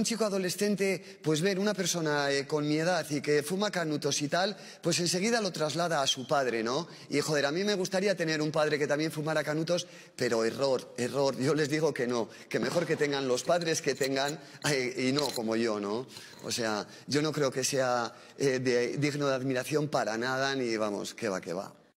Un chico adolescente, pues ver una persona eh, con mi edad y que fuma canutos y tal, pues enseguida lo traslada a su padre, ¿no? Y joder, a mí me gustaría tener un padre que también fumara canutos, pero error, error. Yo les digo que no, que mejor que tengan los padres que tengan y no como yo, ¿no? O sea, yo no creo que sea eh, digno de admiración para nada, ni vamos, que va, que va.